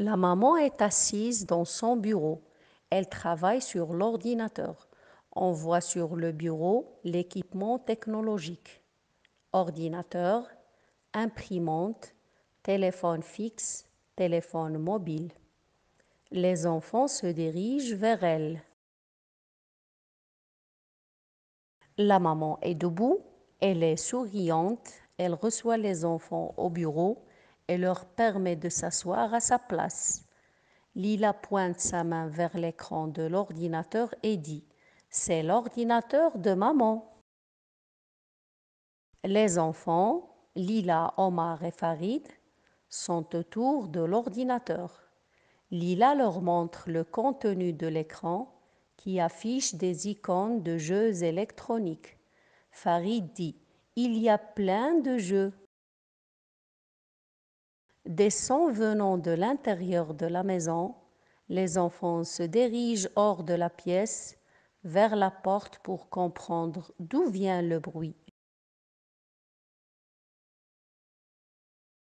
La maman est assise dans son bureau. Elle travaille sur l'ordinateur. On voit sur le bureau l'équipement technologique. Ordinateur, imprimante, téléphone fixe, téléphone mobile. Les enfants se dirigent vers elle. La maman est debout, elle est souriante, elle reçoit les enfants au bureau et leur permet de s'asseoir à sa place. Lila pointe sa main vers l'écran de l'ordinateur et dit C'est l'ordinateur de maman. Les enfants, Lila, Omar et Farid, sont autour de l'ordinateur. Lila leur montre le contenu de l'écran qui affiche des icônes de jeux électroniques. Farid dit Il y a plein de jeux. Des sons venant de l'intérieur de la maison, les enfants se dirigent hors de la pièce vers la porte pour comprendre d'où vient le bruit.